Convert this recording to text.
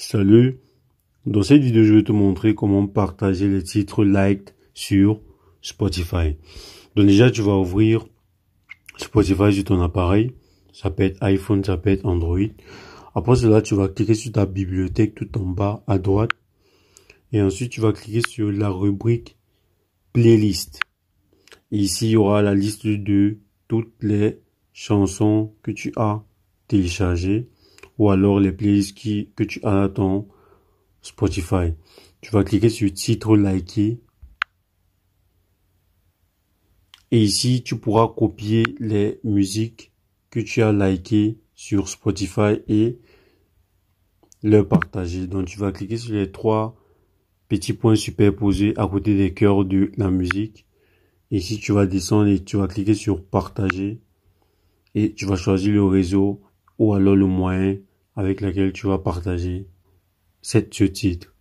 Salut Dans cette vidéo, je vais te montrer comment partager les titres liked sur Spotify. Donc déjà, tu vas ouvrir Spotify sur ton appareil. Ça peut être iPhone, ça peut être Android. Après cela, tu vas cliquer sur ta bibliothèque tout en bas à droite. Et ensuite, tu vas cliquer sur la rubrique Playlist. ici, il y aura la liste de toutes les chansons que tu as téléchargées ou alors les playlists qui, que tu as dans Spotify. Tu vas cliquer sur titre liké. Et ici, tu pourras copier les musiques que tu as likées sur Spotify et le partager. Donc, tu vas cliquer sur les trois petits points superposés à côté des cœurs de la musique. Ici, tu vas descendre et tu vas cliquer sur partager. Et tu vas choisir le réseau ou alors le moyen avec laquelle tu vas partager cette, ce titre.